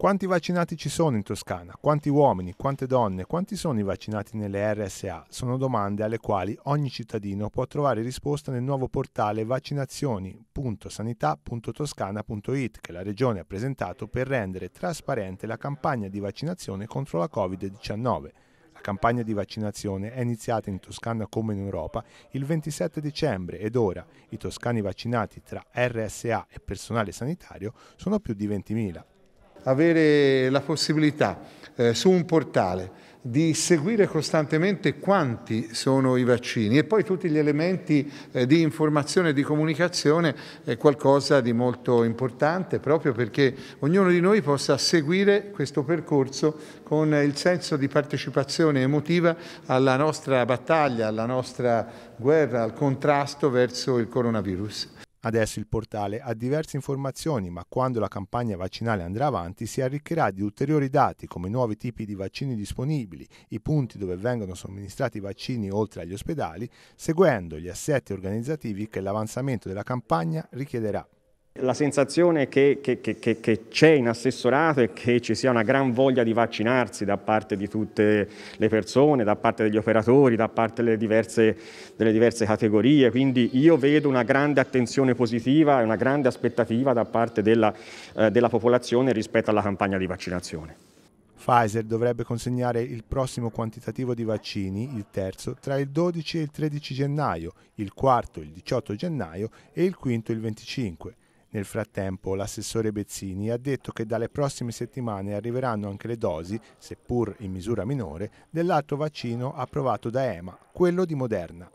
Quanti vaccinati ci sono in Toscana? Quanti uomini? Quante donne? Quanti sono i vaccinati nelle RSA? Sono domande alle quali ogni cittadino può trovare risposta nel nuovo portale vaccinazioni.sanità.toscana.it che la Regione ha presentato per rendere trasparente la campagna di vaccinazione contro la Covid-19. La campagna di vaccinazione è iniziata in Toscana come in Europa il 27 dicembre ed ora i toscani vaccinati tra RSA e personale sanitario sono più di 20.000 avere la possibilità eh, su un portale di seguire costantemente quanti sono i vaccini e poi tutti gli elementi eh, di informazione e di comunicazione è qualcosa di molto importante proprio perché ognuno di noi possa seguire questo percorso con il senso di partecipazione emotiva alla nostra battaglia, alla nostra guerra, al contrasto verso il coronavirus. Adesso il portale ha diverse informazioni, ma quando la campagna vaccinale andrà avanti si arriccherà di ulteriori dati come nuovi tipi di vaccini disponibili, i punti dove vengono somministrati i vaccini oltre agli ospedali, seguendo gli assetti organizzativi che l'avanzamento della campagna richiederà la sensazione che, c'è in assessorato è che ci sia una gran voglia di vaccinarsi da parte di tutte le persone, da parte degli operatori, da parte delle diverse, delle diverse categorie, quindi io vedo una grande attenzione positiva e una grande aspettativa da parte della, eh, della popolazione rispetto alla campagna di vaccinazione. Pfizer dovrebbe consegnare il prossimo quantitativo di vaccini, il terzo, tra il 12 e il 13 gennaio, il quarto il 18 gennaio e il quinto il 25. Nel frattempo l'assessore Bezzini ha detto che dalle prossime settimane arriveranno anche le dosi, seppur in misura minore, dell'altro vaccino approvato da EMA, quello di Moderna.